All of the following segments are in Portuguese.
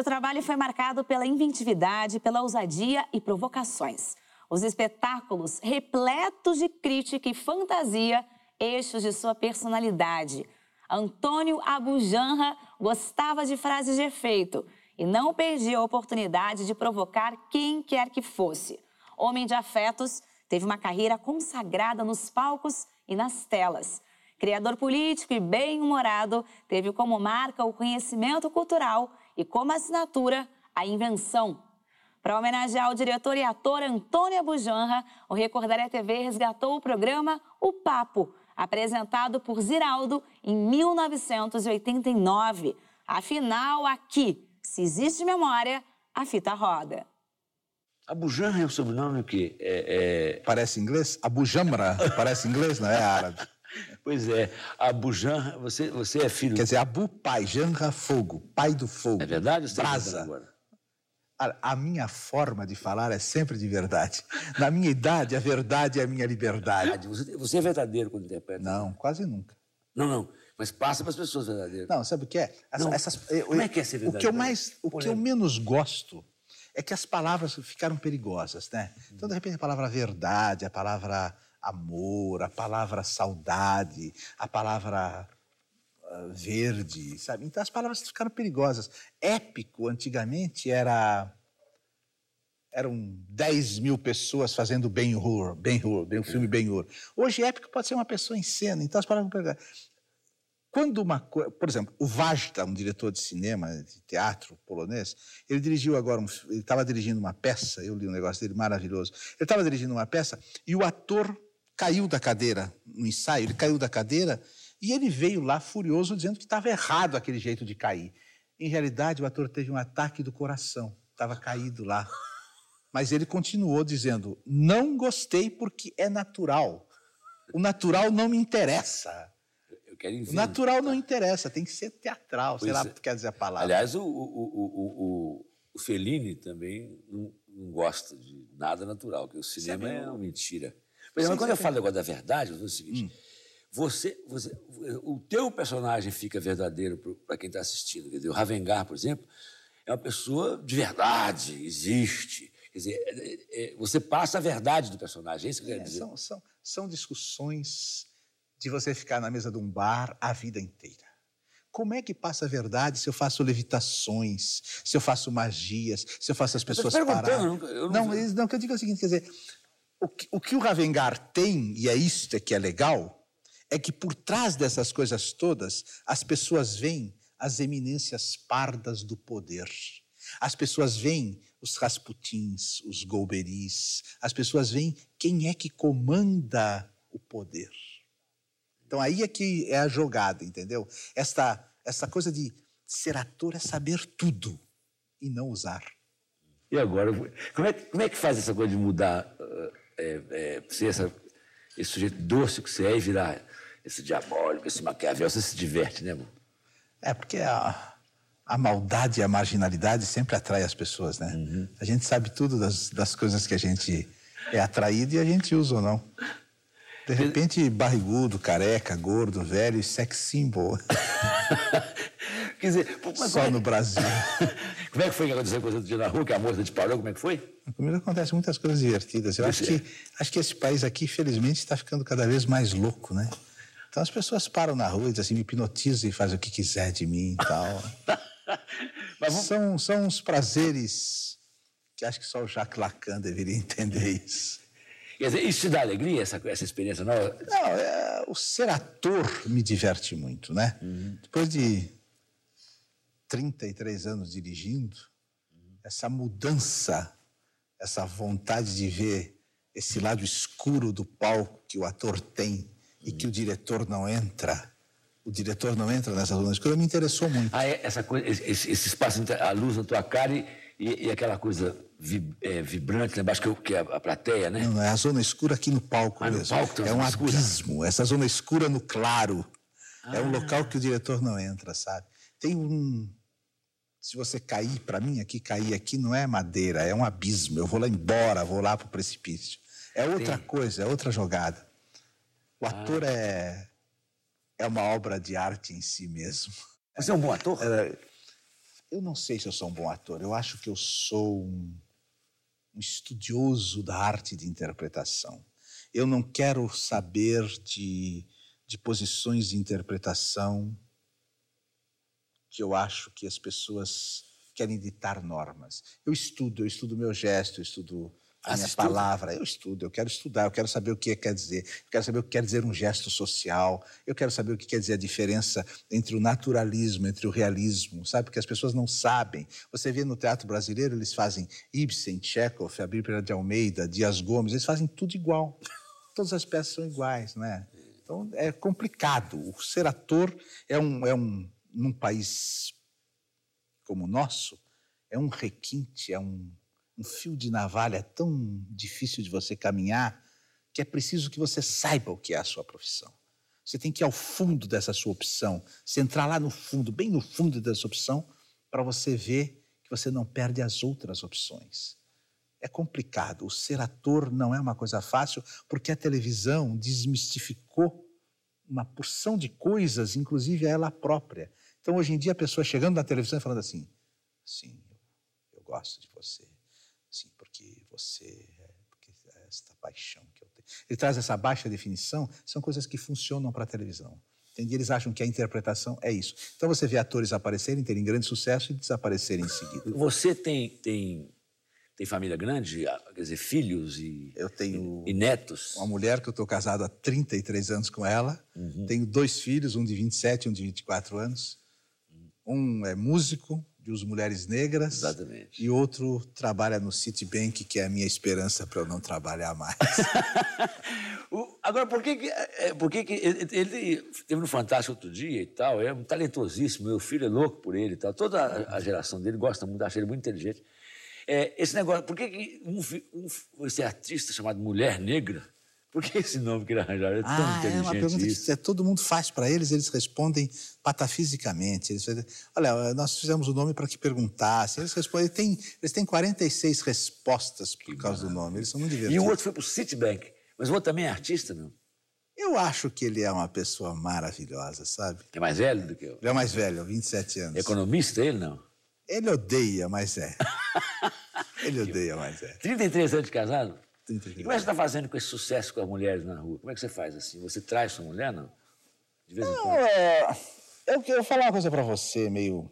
Seu trabalho foi marcado pela inventividade, pela ousadia e provocações. Os espetáculos, repletos de crítica e fantasia, eixos de sua personalidade. Antônio Abujanra gostava de frases de efeito e não perdia a oportunidade de provocar quem quer que fosse. Homem de afetos, teve uma carreira consagrada nos palcos e nas telas. Criador político e bem-humorado, teve como marca o conhecimento cultural e como assinatura a invenção. Para homenagear o diretor e ator Antônio Bujanra, o Recordaré TV resgatou o programa O Papo, apresentado por Ziraldo em 1989. Afinal, aqui, se existe memória, a fita roda. Abujanra é um sobrenome que é, é... parece inglês? Abujamra parece inglês, não é, é árabe. Pois é, Abu Janra, você, você é filho. Quer dizer, Abu pai, Janra fogo, pai do fogo. É verdade? Você tá brasa. Agora? A minha forma de falar é sempre de verdade. Na minha idade, a verdade é a minha liberdade. Você, você é verdadeiro quando interpreta? Não, quase nunca. Não, não. Mas passa para as pessoas verdadeiras. Não, sabe o que é? As, essas, eu, Como é que é ser verdadeiro? O que eu, mais, o que eu menos gosto é que as palavras ficaram perigosas, né? Então, de repente, a palavra verdade, a palavra amor, a palavra saudade, a palavra ah, verde, sabe? Então as palavras ficaram perigosas. Épico, antigamente, era eram 10 mil pessoas fazendo Ben-Hur, Ben-Hur, bem o filme Ben-Hur. Hoje, épico pode ser uma pessoa em cena, então as palavras... Quando uma coisa... Por exemplo, o Vajda, um diretor de cinema, de teatro polonês, ele dirigiu agora, um, ele estava dirigindo uma peça, eu li um negócio dele maravilhoso, ele estava dirigindo uma peça e o ator caiu da cadeira no ensaio, ele caiu da cadeira e ele veio lá furioso dizendo que estava errado aquele jeito de cair. Em realidade, o ator teve um ataque do coração, estava caído lá. Mas ele continuou dizendo: Não gostei porque é natural. O natural não me interessa. O natural tá. não interessa, tem que ser teatral, pois sei lá é. quer dizer a palavra. Aliás, o, o, o, o Fellini também não, não, gosta de nada natural, porque o cinema é, é uma mentira. Mas sim, quando sim, eu sim. falo agora da verdade, eu digo é o seguinte: hum. você, você, o teu personagem fica verdadeiro para quem está assistindo. Quer dizer, o Ravengar, por exemplo, é uma pessoa de verdade, existe. Quer dizer, é, é, é você passa a verdade do personagem, é isso que eu quero é, dizer. São, são, são discussões de você ficar na mesa de um bar a vida inteira. Como é que passa a verdade se eu faço levitações, se eu faço magias, se eu faço as pessoas eu parar? Eu não, não, não, o que eu digo é o seguinte, quer dizer, o que, o que o Ravengar tem, e é isto é que é legal, é que por trás dessas coisas todas, as pessoas veem as eminências pardas do poder. As pessoas veem os Rasputins, os Golberis, as pessoas veem quem é que comanda o poder. Então aí é que é a jogada, entendeu? Esta, esta coisa de ser ator é saber tudo e não usar. E agora? Como é, como é que faz essa coisa de mudar? Eh, é, é, ser essa, esse sujeito doce que você é e virar esse diabólico, esse maquiavel. Você se diverte, né, amor? É, porque a, a maldade e a marginalidade sempre atrai as pessoas, né? Uhum. A gente sabe tudo das, das coisas que a gente é atraído e a gente usa ou não. De repente, barrigudo, careca, gordo, velho, sex é symbol. Quer dizer, só é? no Brasil. como é que foi que aconteceu a coisa do dia na rua, que a moça disparou? Como é que foi? Comigo acontecem muitas coisas divertidas. Eu acho que, acho que esse país aqui, felizmente, está ficando cada vez mais louco, né? Então as pessoas param na rua e dizem assim, me hipnotizam e faz o que quiser de mim e tal. vamos... são, são uns prazeres que acho que só o Jacques Lacan deveria entender isso. Quer dizer, isso te dá alegria, essa, essa experiência nova? Não, é, o ser ator me diverte muito, né? Uhum. Depois de 33 anos dirigindo, essa mudança, essa vontade de ver esse lado escuro do palco que o ator tem e que o diretor não entra. O diretor não entra nessa zona escura, me interessou muito. Ah, é? essa coisa, esse, esse, espaço entre a luz na tua cara e, e, aquela coisa vib, é, vibrante lá embaixo, que, que é a, plateia, né? Não, é a zona escura aqui no palco ah, mesmo. No palco, é um escura. abismo, essa zona escura no claro. Ah. É um ah. local que o diretor não entra, sabe? Tem um, se você cair, para mim aqui, cair aqui não é madeira, é um abismo. Eu vou lá embora, vou lá para o precipício. É outra Sim. coisa, é outra jogada. O ah. ator é, é uma obra de arte em si mesmo. Você é um bom ator? É, eu não sei se eu sou um bom ator. Eu acho que eu sou um, um estudioso da arte de interpretação. Eu não quero saber de, de posições de interpretação que eu acho que as pessoas querem ditar normas. Eu estudo, eu estudo meu gesto, eu estudo a ah, minha palavra, eu estudo, eu quero estudar, eu quero saber o que quer dizer, eu quero saber o que quer dizer um gesto social, eu quero saber o que quer dizer a diferença entre o naturalismo, entre o realismo, sabe? Porque as pessoas não sabem. Você vê no teatro brasileiro, eles fazem Ibsen, Chekhov, Abílio Pereira de Almeida, Dias Gomes, eles fazem tudo igual. Todas as peças são iguais, né? Então é complicado. O ser ator é um, é um num país como o nosso, é um requinte, é um, um fio de navalha tão difícil de você caminhar que é preciso que você saiba o que é a sua profissão. Você tem que ir ao fundo dessa sua opção, você entrar lá no fundo, bem no fundo dessa opção, para você ver que você não perde as outras opções. É complicado. O ser ator não é uma coisa fácil, porque a televisão desmistificou uma porção de coisas, inclusive a ela própria. Então, hoje em dia, a pessoa chegando na televisão e falando assim: sim, eu gosto de você, sim, porque você é, porque é esta paixão que eu tenho. Ele traz essa baixa definição, são coisas que funcionam para a televisão. Entende? Eles acham que a interpretação é isso. Então você vê atores aparecerem, terem grande sucesso e desaparecerem em seguida. Você tem, tem, tem família grande? Quer dizer, filhos e, eu tenho e, e netos? Uma mulher que eu estou casado há 33 anos com ela. Uhum. Tenho dois filhos, um de 27 e um de 24 anos. Um é músico de Os Mulheres Negras. Exatamente. E outro trabalha no Citibank, que é a minha esperança para eu não trabalhar mais. Agora, por que, que, é, é, por que, que ele, teve no Fantástico outro dia e tal? É um talentosíssimo, meu filho é louco por ele e tal. Toda a, a geração dele gosta muito, acha ele muito inteligente. É, esse negócio, por que, que um, um, esse artista chamado Mulher Negra por que esse nome que ele arranjaram? É tão ah, inteligente. É uma pergunta isso. que é todo mundo faz para eles, eles respondem patafisicamente. Eles olha, nós fizemos o nome para que perguntassem. Eles respondem, eles têm, eles têm 46 respostas por que causa do nome. Eles são muito divertidos. E o outro foi para o Citibank, mas o outro também é artista, não? Eu acho que ele é uma pessoa maravilhosa, sabe? É mais velho do que eu? Ele é mais velho, 27 anos. Economista ele, não? Ele odeia, mas é. ele odeia, mas é. 33 anos de casado? E como é que você está fazendo com esse sucesso com as mulheres na rua? Como é que você faz assim? Você traz sua mulher, não? De vez em quando? É, eu, eu vou falar uma coisa para você, meio.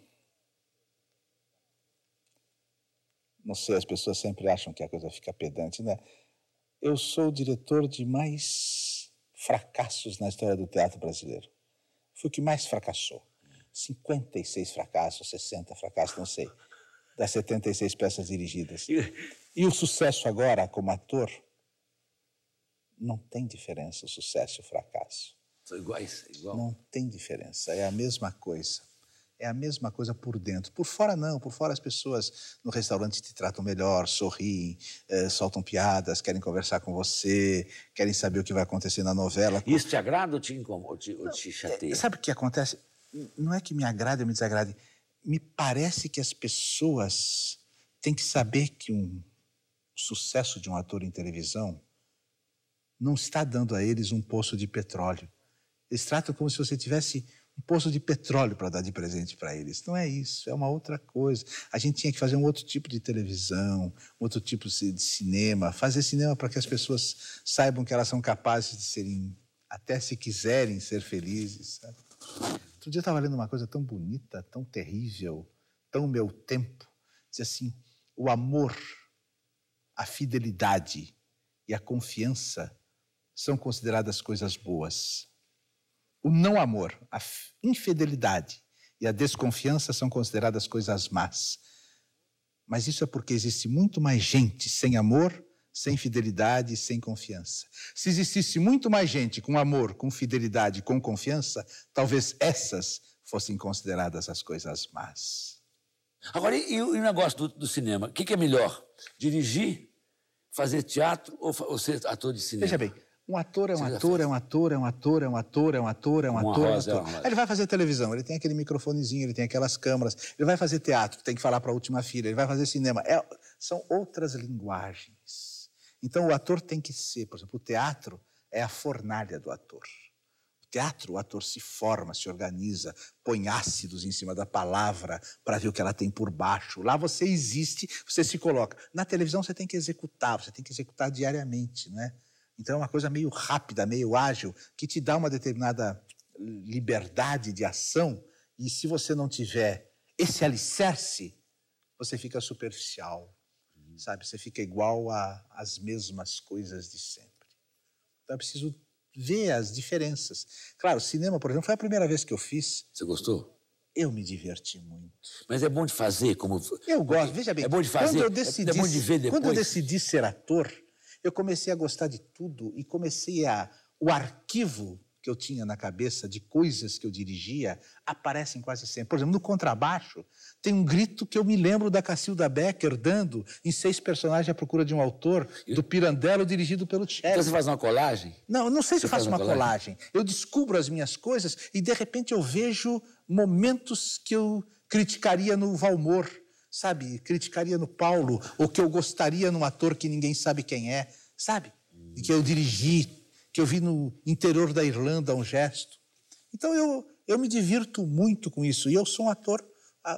Não sei, as pessoas sempre acham que a coisa fica pedante, né? Eu sou o diretor de mais fracassos na história do teatro brasileiro. Fui o que mais fracassou. 56 fracassos, 60 fracassos, não sei das 76 peças dirigidas. E o sucesso agora, como ator, não tem diferença o sucesso e o fracasso. São iguais, é igual. Não tem diferença, é a mesma coisa. É a mesma coisa por dentro. Por fora, não. Por fora, as pessoas no restaurante te tratam melhor, sorriem, eh, soltam piadas, querem conversar com você, querem saber o que vai acontecer na novela. Isso te agrada ou te, incomoda, ou te, ou te chateia? Sabe o que acontece? Não é que me agrade ou me desagrade me parece que as pessoas têm que saber que um sucesso de um ator em televisão não está dando a eles um poço de petróleo. Eles tratam como se você tivesse um poço de petróleo para dar de presente para eles. Não é isso, é uma outra coisa. A gente tinha que fazer um outro tipo de televisão, outro tipo de cinema, fazer cinema para que as pessoas saibam que elas são capazes de serem, até se quiserem, ser felizes. Sabe? Outro dia eu estava lendo uma coisa tão bonita, tão terrível, tão meu tempo. Diz assim: o amor, a fidelidade e a confiança são consideradas coisas boas. O não amor, a infidelidade e a desconfiança são consideradas coisas más. Mas isso é porque existe muito mais gente sem amor sem fidelidade e sem confiança. Se existisse muito mais gente com amor, com fidelidade, com confiança, talvez essas fossem consideradas as coisas más. Agora, e, o negócio do, do cinema? O que, que, é melhor? Dirigir, fazer teatro ou, ou, ser ator de cinema? Veja bem, um é ator é um ator, é um ator, é um ator, é um ator, é um ator, é um ator, é um ator. Ele vai fazer televisão, ele tem aquele microfonezinho, ele tem aquelas câmeras, ele vai fazer teatro, tem que falar para a última fila, ele vai fazer cinema. É, são outras linguagens. Então o ator tem que ser, por exemplo, o teatro é a fornalha do ator. O teatro, o ator se forma, se organiza, põe ácidos em cima da palavra para ver o que ela tem por baixo. Lá você existe, você se coloca. Na televisão você tem que executar, você tem que executar diariamente, né? Então é uma coisa meio rápida, meio ágil, que te dá uma determinada liberdade de ação, e se você não tiver esse alicerce, você fica superficial, sabe? Você fica igual às mesmas coisas de sempre. Então é preciso ver as diferenças. Claro, cinema, por exemplo, foi a primeira vez que eu fiz. Você gostou? Eu me diverti muito. Mas é bom de fazer como. Eu gosto, veja bem. É bom de fazer. Quando eu é decidi, é bom de ver depois. Quando eu decidi ser ator, eu comecei a gostar de tudo e comecei a. O arquivo que eu tinha na cabeça de coisas que eu dirigia aparecem quase sempre. Por exemplo, no contrabaixo, tem um grito que eu me lembro da Cacilda Becker dando em Seis Personagens à Procura de um Autor, do Pirandello, dirigido pelo Tchek. Então você faz uma colagem? Não, não sei se eu faço uma colagem. colagem. Eu descubro as minhas coisas e, de repente, eu vejo momentos que eu criticaria no Valmor, sabe? Criticaria no Paulo, ou que eu gostaria num ator que ninguém sabe quem é, sabe? E que eu dirigi que eu vi no interior da Irlanda, um gesto. Então eu, eu me divirto muito com isso. E eu sou um ator, ah,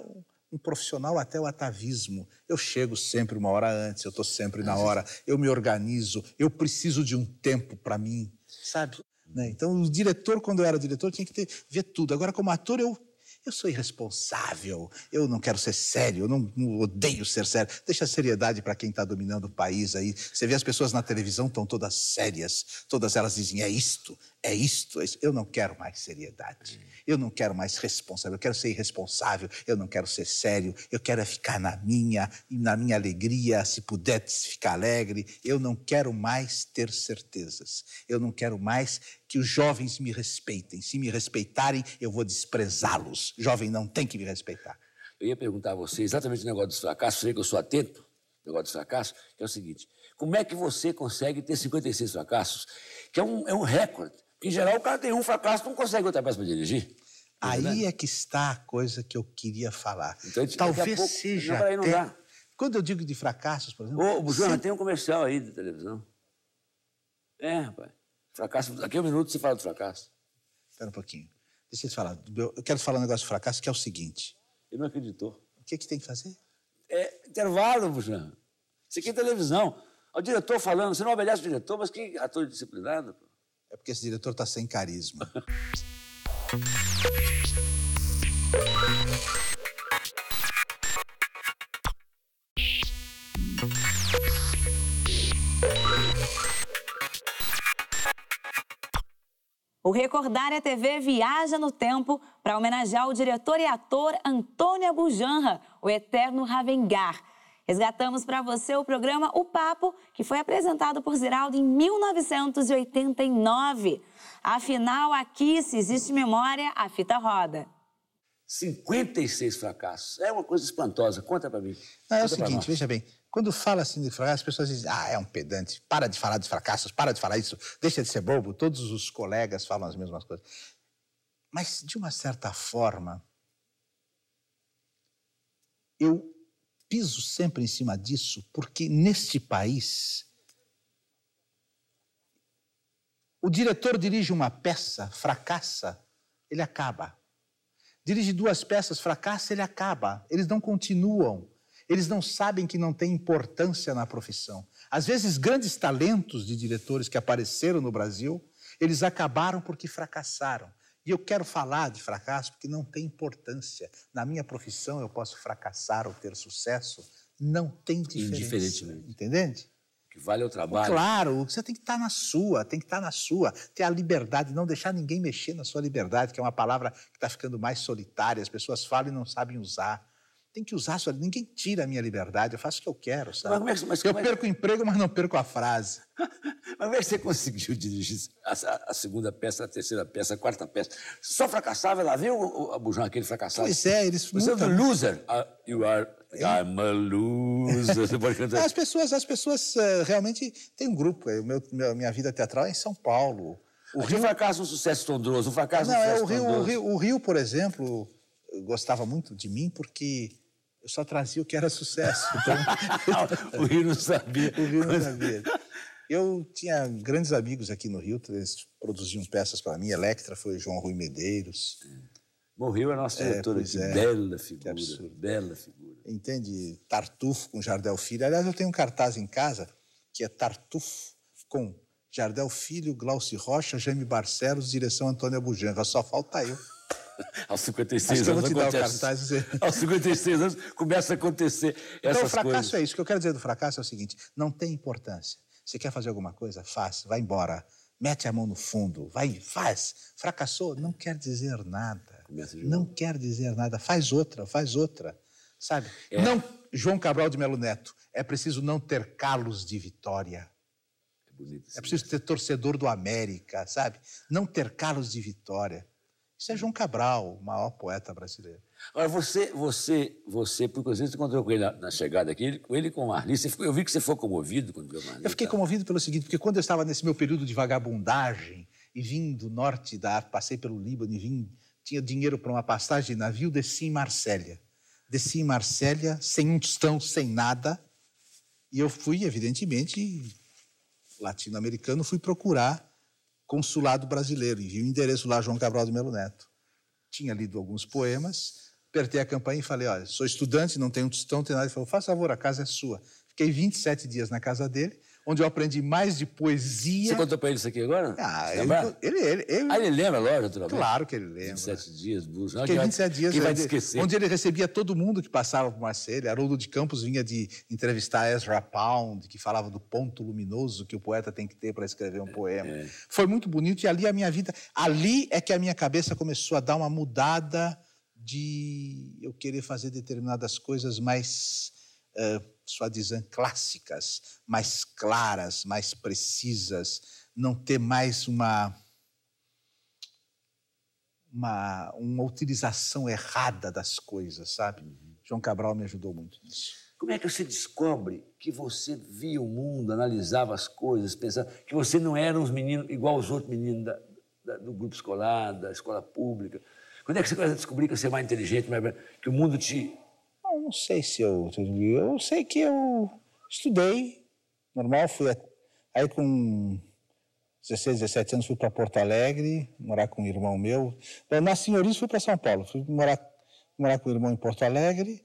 um profissional até o atavismo. Eu chego sempre uma hora antes, eu estou sempre na hora, eu me organizo, eu preciso de um tempo para mim, sabe? Né? Então o diretor, quando eu era diretor, tinha que ter, ver tudo. Agora, como ator, eu eu sou irresponsável, eu não quero ser sério, eu não, não odeio ser sério. Deixa a seriedade para quem está dominando o país aí. Você vê as pessoas na televisão estão todas sérias, todas elas dizem: é isto, é isto, é isto, eu não quero mais seriedade, eu não quero mais responsável, eu quero ser irresponsável, eu não quero ser sério, eu quero é ficar na minha, na minha alegria, se puder ficar alegre, eu não quero mais ter certezas, eu não quero mais que os jovens me respeitem, se me respeitarem, eu vou desprezá-los, jovem não tem que me respeitar. Eu ia perguntar a você exatamente o negócio do fracasso, sei que eu sou atento, negócio dos fracasso, que é o seguinte: como é que você consegue ter 56 fracassos? Que é um, é um recorde. Em geral, o cara tem um fracasso, não consegue outra peça para dirigir. Aí é, é que está a coisa que eu queria falar. Então, Talvez pouco, seja. Não, aí não é, dá. Quando eu digo de fracassos, por exemplo. Ô, Bujana, já tem um comercial aí de televisão. É, rapaz. Fracasso. Daqui a um minuto você fala do fracasso. Espera um pouquinho. Deixa eu te falar. Eu quero falar um negócio de fracasso, que é o seguinte. Ele não acreditou. O que, é que tem que fazer? É intervalo, Bujana. Isso aqui é televisão. O diretor falando, você não obedece o diretor, mas que é ator disciplinado, pô. É porque esse diretor tá sem carisma. O Recordar a é TV viaja no tempo para homenagear o diretor e ator Antônio Abujanra, o eterno Ravengar Resgatamos para você o programa O Papo, que foi apresentado por Ziraldo em 1989. Afinal, aqui, se existe memória, a fita roda. 56 fracassos. É uma coisa espantosa. Conta para mim. Não, é o seguinte, veja bem. Quando fala assim de fracasso, as pessoas dizem, ah, é um pedante, para de falar de fracassos, para de falar isso, deixa de ser bobo. Todos os colegas falam as mesmas coisas. Mas, de uma certa forma, eu piso sempre em cima disso, porque neste país, o diretor dirige uma peça, fracassa, ele acaba. Dirige duas peças, fracassa, ele acaba. Eles não continuam. Eles não sabem que não tem importância na profissão. Às vezes, grandes talentos de diretores que apareceram no Brasil, eles acabaram porque fracassaram. E eu quero falar de fracasso porque não tem importância. Na minha profissão eu posso fracassar ou ter sucesso, não tem diferença. Indiferentemente. entendente? que vale é o trabalho. Claro, você tem que estar tá na sua, tem que estar tá na sua, ter a liberdade, não deixar ninguém mexer na sua liberdade, que é uma palavra que está ficando mais solitária, as pessoas falam e não sabem usar tem que usar a sua. Ninguém tira a minha liberdade, eu faço o que eu quero, sabe? Mas, é mas, eu é perco o emprego, mas não perco a frase. mas como é que você conseguiu dirigir a, a, segunda peça, a terceira peça, a quarta peça? Só fracassava, lá viu o, aquele fracassado? Pois é, eles. Você é um loser. Uh, you are. É. I'm a loser. Você pode cantar. As pessoas, as pessoas eh, realmente. têm um grupo, eh, meu, minha vida teatral é em São Paulo. O Aqui Rio fracasso um sucesso tondroso, um fracasso não, um sucesso é o Rio, o Rio, o Rio, por exemplo, gostava muito de mim porque eu só trazia o que era sucesso. Então... o Rio não sabia. O Rio não sabia. Eu tinha grandes amigos aqui no Rio, eles produziam peças para mim. Electra foi João Rui Medeiros. Morreu a nossa diretora, é, é, é, é, bela figura, que bela figura. Entende? Tartufo com Jardel Filho. Aliás, eu tenho um cartaz em casa que é Tartufo com Jardel Filho, Glaucio Rocha, Jaime Barcelos, direção Antônio Bujanra. Só falta eu. aos 56 anos. acontece, Aos 56 anos começa a acontecer então, essas Então, o fracasso coisas. é isso. O que eu quero dizer do fracasso é o seguinte: não tem importância. Você quer fazer alguma coisa? Faz, vai embora. Mete a mão no fundo, vai, faz. Fracassou, não quer dizer nada. Não quer dizer nada. Faz outra, faz outra. Sabe? É. Não, João Cabral de Melo Neto, é preciso não ter calos de vitória. É, bonito, é preciso ter torcedor do América, sabe? Não ter calos de vitória. Isso é João Cabral, o maior poeta brasileiro. Agora, você, você, você, por coincidência, encontrou com ele na, na chegada aqui, ele, ele com o Marli. eu vi que você foi comovido quando viu o Marli. Eu fiquei tá? comovido pelo seguinte, porque quando eu estava nesse meu período de vagabundagem e vim do norte da África, passei pelo Líbano e vim, tinha dinheiro para uma passagem de navio, desci em Marsella. Desci em Marsella, sem um tostão, sem nada. E eu fui, evidentemente, latino-americano, fui procurar consulado brasileiro, enviei o endereço lá, João Cabral de Melo Neto. Tinha lido alguns poemas, apertei a campainha e falei, olha, sou estudante, não tenho um tostão, tenho nada. Ele falou, faça favor, a casa é sua. Fiquei 27 dias na casa dele, onde eu aprendi mais de poesia. Você contou para ele isso aqui agora? Ah, ele, ele, ele, Ah, ele lembra, lógico, naturalmente. Claro que ele lembra. 27 dias, bucho. Não, que 27 dias. ele vai te esquecer? Onde ele recebia todo mundo que passava por Marselha. Haroldo de Campos vinha de entrevistar Ezra Pound, que falava do ponto luminoso que o poeta tem que ter para escrever um é, poema. É. Foi muito bonito e ali a minha vida... Ali é que a minha cabeça começou a dar uma mudada de eu querer fazer determinadas coisas mais... Uh, suadizantes clássicas, mais claras, mais precisas, não ter mais uma, uma, uma utilização errada das coisas, sabe? Uhum. João Cabral me ajudou muito nisso. Como é que você descobre que você via o mundo, analisava as coisas, pensava que você não era um menino igual os outros meninos da, da, do grupo escolar, da escola pública? Quando é que você começa a descobrir que você é mais inteligente, mais... que o mundo te não, sei se eu. Eu sei que eu estudei, normal, fui. Aí com 16, 17 anos fui para Porto Alegre, morar com um irmão meu. Na senhorice fui para São Paulo. Fui morar, morar com o um irmão em Porto Alegre.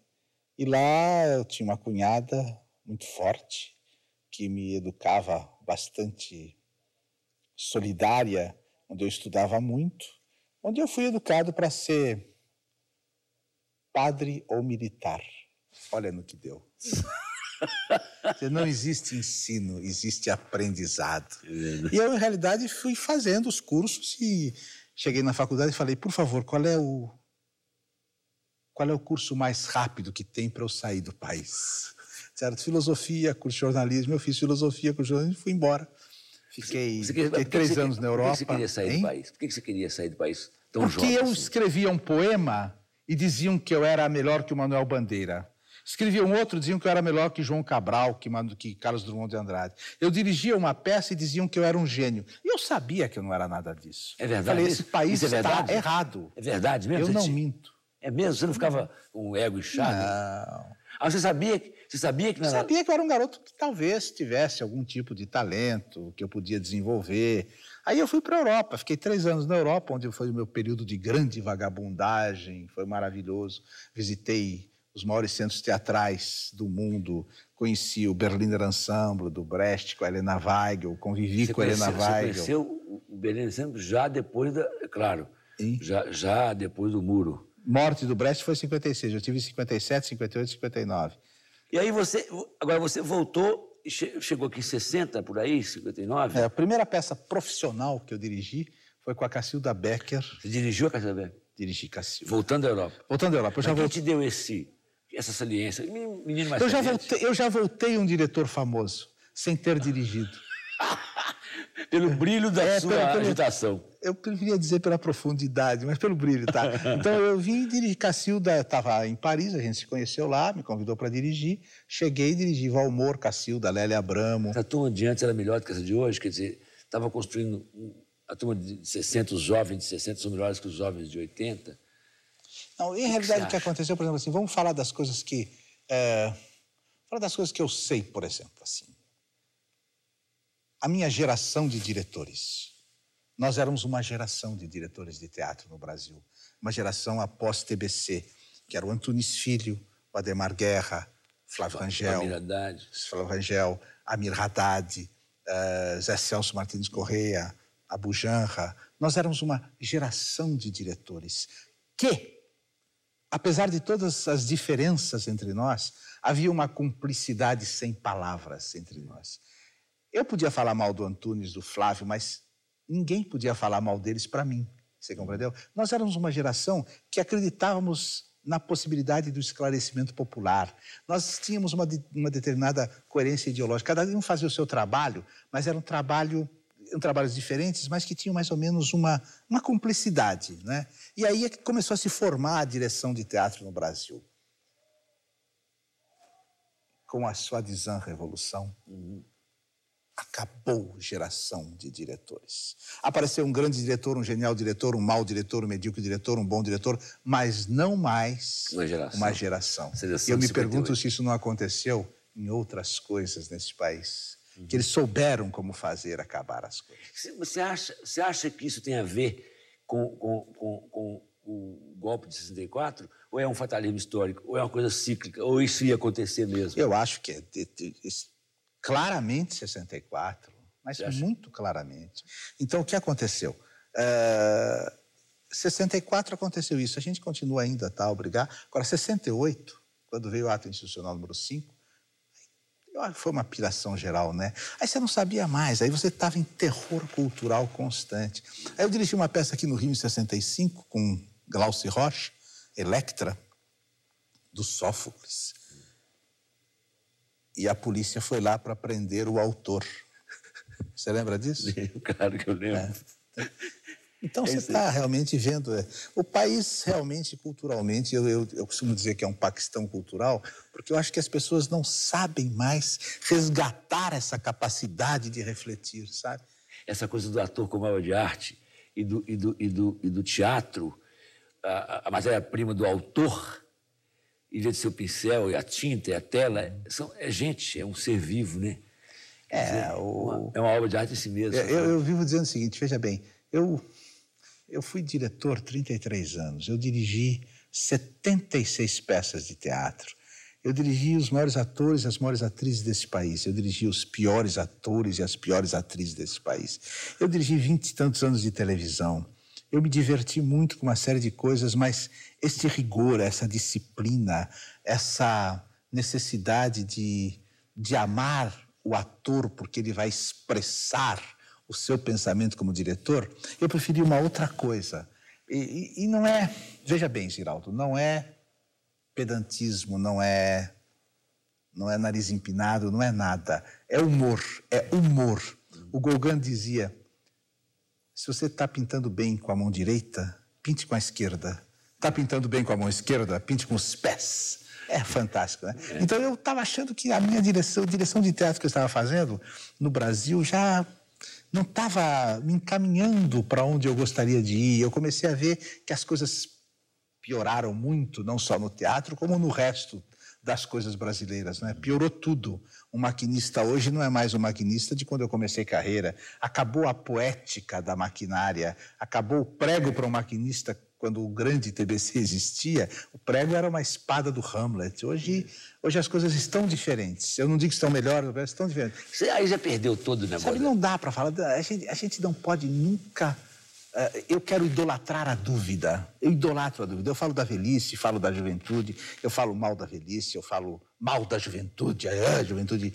E lá eu tinha uma cunhada muito forte, que me educava bastante solidária, onde eu estudava muito, onde eu fui educado para ser padre ou militar. Olha no que deu. não existe ensino, existe aprendizado. É e eu, na realidade, fui fazendo os cursos e cheguei na faculdade e falei, por favor, qual é o qual é o curso mais rápido que tem para eu sair do país? Certo? Filosofia, curso de jornalismo, eu fiz filosofia, curso de jornalismo e fui embora. Fiquei, queria, fiquei três anos na Europa. Por que você queria sair hein? do país? Por que você queria sair do país tão Porque jovem? Porque eu assim? escrevia um poema e diziam que eu era melhor que o Manuel Bandeira. Escreviam outro, diziam que eu era melhor que João Cabral, que, que Carlos Drummond de Andrade. Eu dirigia uma peça e diziam que eu era um gênio. E eu sabia que eu não era nada disso. É verdade. Eu falei, esse país é está errado. É verdade mesmo? Eu não minto. É mesmo? Você não ficava um ego inchado? Não. Ah, você sabia, você sabia que não era... Sabia que eu era um garoto que talvez tivesse algum tipo de talento, que eu podia desenvolver. Aí eu fui para a Europa, fiquei três anos na Europa, onde foi o meu período de grande vagabundagem, foi maravilhoso. Visitei os maiores centros teatrais do mundo, conheci o Berliner Ensemble, do Brecht, com a Helena Weigel, convivi você com a Helena Weigel. Você conheceu o Berliner Ensemble já depois da... É claro, já, já, depois do muro. Morte do Brecht foi em 56, eu tive 57, 58, 59. E aí você... Agora você voltou chegou aqui em 60, por aí, 59? É, a primeira peça profissional que eu dirigi foi com a Cacilda Becker. Você dirigiu a Cacilda Becker? Dirigi Cacilda. Voltando à Europa. Voltando à Europa. Eu já Mas vol... te deu esse, essa saliência? Menino mais eu saliente. já, voltei, eu já voltei um diretor famoso, sem ter dirigido. pelo brilho da é, sua pelo, agitação. Eu queria dizer pela profundidade, mas pelo brilho, tá? Então eu vim dirigir. Cacilda estava em Paris, a gente se conheceu lá, me convidou para dirigir. Cheguei e dirigi Valmor, Cacilda, Lélia Abramo. A turma de antes era melhor do que essa de hoje, quer dizer, estava construindo. A turma de 60, os jovens de 60 são melhores que os jovens de 80. Não, em realidade o que, que aconteceu, por exemplo, assim, vamos falar das coisas que. É, falar das coisas que eu sei, por exemplo, assim a minha geração de diretores. Nós éramos uma geração de diretores de teatro no Brasil, uma geração após TBC, que era o Antunes Filho, o Ademar Guerra, Flávio Rangel, Amir Haddad, Flávio Rangel, Amir Haddad, uh, Zé Celso Martins Correia, Abu Janra. Nós éramos uma geração de diretores que, apesar de todas as diferenças entre nós, havia uma cumplicidade sem palavras entre nós eu podia falar mal do Antunes, do Flávio, mas ninguém podia falar mal deles para mim. Você compreendeu? Nós éramos uma geração que acreditávamos na possibilidade do esclarecimento popular. Nós tínhamos uma, de, uma determinada coerência ideológica. Cada um fazia o seu trabalho, mas era um trabalho eram trabalhos diferentes, mas que tinham mais ou menos uma, uma cumplicidade. Né? E aí é que começou a se formar a direção de teatro no Brasil. Com a sua Dizan Revolução, uhum. Acabou geração de diretores. Apareceu um grande diretor, um genial diretor, um mau diretor, um medíocre diretor, um bom diretor, mas não mais uma geração. Uma geração. E eu me 58. pergunto se isso não aconteceu em outras coisas nesse país. Uhum. Que eles souberam como fazer acabar as coisas. Você acha, você acha que isso tem a ver com, com, com, com o golpe de 64? Ou é um fatalismo histórico? Ou é uma coisa cíclica? Ou isso ia acontecer mesmo? Eu acho que é, claramente 64, mas muito claramente. Então, o que aconteceu? É, eh, 64 aconteceu isso, a gente continua ainda tá, a obrigar. Agora, 68, quando veio o ato institucional número 5, foi uma piração geral, né? Aí você não sabia mais, aí você estava em terror cultural constante. Aí eu dirigi uma peça aqui no Rio em 65 com Glaucio Roche, Electra, do Sófocles e a polícia foi lá para prender o autor. Você lembra disso? Sim, claro que eu lembro. É. Então você está realmente vendo. É. O país realmente, culturalmente, eu, eu, eu, costumo dizer que é um Paquistão cultural, porque eu acho que as pessoas não sabem mais resgatar essa capacidade de refletir, sabe? Essa coisa do ator como obra de arte e do, e do, e do, e do teatro, a, a matéria-prima do autor em vez de ser o pincel, e a tinta, e a tela, são, é gente, é um ser vivo, né? É, dizer, é o... uma, é uma obra de arte em si mesmo. Eu, eu, eu vivo dizendo o seguinte, veja bem, eu, eu fui diretor 33 anos, eu dirigi 76 peças de teatro, eu dirigi os maiores atores e as maiores atrizes desse país. Eu dirigi os piores atores e as piores atrizes desse país. Eu dirigi vinte e tantos anos de televisão. Eu me diverti muito com uma série de coisas, mas esse rigor, essa disciplina, essa necessidade de, de amar o ator porque ele vai expressar o seu pensamento como diretor, eu preferi uma outra coisa. E, e, e não é, veja bem, Giraldo, não é pedantismo, não é não é nariz empinado, não é nada. É humor, é humor. O Gauguin dizia: se você está pintando bem com a mão direita, pinte com a esquerda. Está pintando bem com a mão esquerda, pinte com os pés. É fantástico, né? É. Então eu estava achando que a minha direção, direção de teatro que eu estava fazendo no Brasil já não estava me encaminhando para onde eu gostaria de ir. Eu comecei a ver que as coisas pioraram muito, não só no teatro, como no resto das coisas brasileiras, né? Piorou tudo um maquinista hoje não é mais o um maquinista de quando eu comecei carreira. Acabou a poética da maquinária, acabou o prego para o maquinista quando o grande TBC existia. O prego era uma espada do Hamlet. Hoje, hoje as coisas estão diferentes. Eu não digo que estão melhores, mas estão diferentes. Você aí já perdeu todo o negócio. Sabe, não dá para falar. A gente, a gente não pode nunca eh, eu quero idolatrar a dúvida. Eu idolatro a dúvida. Eu falo da velhice, falo da juventude, eu falo mal da velhice, eu falo mal da juventude. A juventude,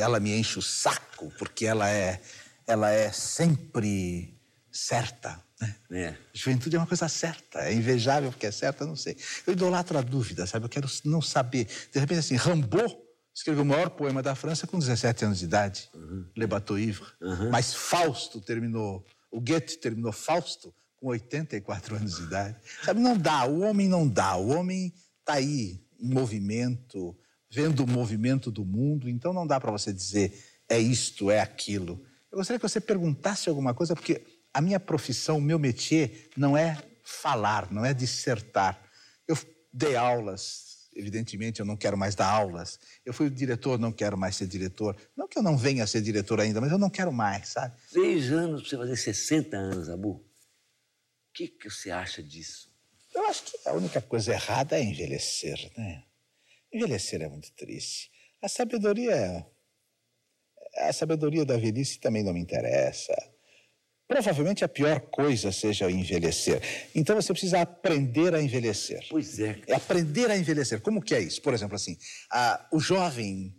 ela me enche o saco, porque ela é, ela é sempre certa. Né? É. Juventude é uma coisa certa, é invejável porque é certa, não sei. Eu idolatro a dúvida, sabe? Eu quero não saber. De repente, assim, Rambaud escreveu o maior poema da França com 17 anos de idade, uhum. Le Bateau Ivre. Uhum. Mas Fausto terminou o Goethe terminou Fausto com 84 anos de idade. Sabe, não dá, o homem não dá, o homem está aí em movimento, vendo o movimento do mundo, então não dá para você dizer é isto, é aquilo. Eu gostaria que você perguntasse alguma coisa, porque a minha profissão, o meu métier, não é falar, não é dissertar. Eu dei aulas evidentemente eu não quero mais dar aulas. Eu fui diretor, não quero mais ser diretor. Não que eu não venha a ser diretor ainda, mas eu não quero mais, sabe? Três anos para você fazer 60 anos, Abu. O que, que você acha disso? Eu acho que a única coisa errada é envelhecer, né? Envelhecer é muito triste. A sabedoria. A sabedoria da velhice também não me interessa. Provavelmente a pior coisa seja envelhecer. Então você precisa aprender a envelhecer. Pois é. é aprender a envelhecer. Como que é isso? Por exemplo, assim, a, o jovem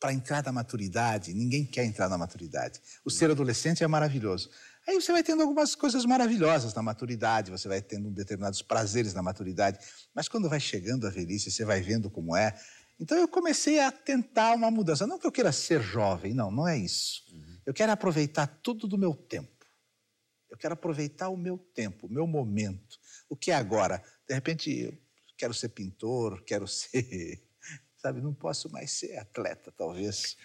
para entrar na maturidade, ninguém quer entrar na maturidade. O ser adolescente é maravilhoso. Aí você vai tendo algumas coisas maravilhosas na maturidade, você vai tendo determinados prazeres na maturidade, mas quando vai chegando a velhice, você vai vendo como é. Então eu comecei a tentar uma mudança. Não que eu queira ser jovem, não, não é isso. Eu quero aproveitar tudo do meu tempo. Eu quero aproveitar o meu tempo, o meu momento. O que é agora? De repente, eu quero ser pintor, quero ser. Sabe, não posso mais ser atleta, talvez.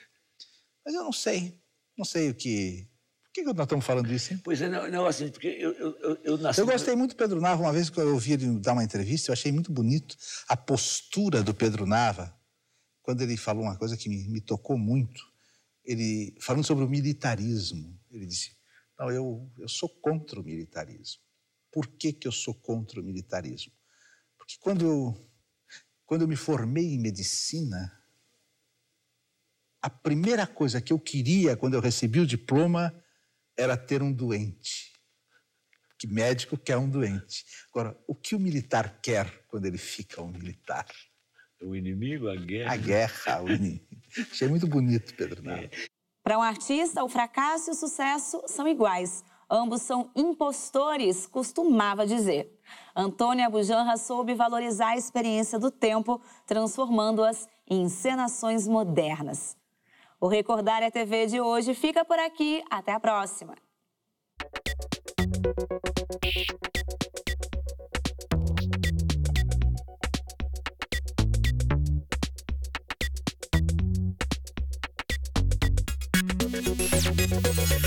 Mas eu não sei. Não sei o que. Por que, que nós estamos falando disso? Hein? Pois é, não, não assim, porque eu, eu, eu, nasci. Eu gostei muito do Pedro Nava. Uma vez que eu ouvi ele dar uma entrevista, eu achei muito bonito a postura do Pedro Nava, quando ele falou uma coisa que me, me tocou muito. Ele, falando sobre o militarismo, ele disse: não, eu, eu sou contra o militarismo. Por que, que eu sou contra o militarismo? Porque quando eu, quando eu me formei em medicina, a primeira coisa que eu queria quando eu recebi o diploma era ter um doente. Que médico quer um doente. Agora, o que o militar quer quando ele fica um militar? O inimigo, a guerra. A guerra, o inimigo. Achei muito bonito, Pedro Nava. É. Para um artista, o fracasso e o sucesso são iguais. Ambos são impostores, costumava dizer. Antônia Bujanra soube valorizar a experiência do tempo, transformando-as em encenações modernas. O Recordar a é TV de hoje fica por aqui. Até a próxima. Thank you.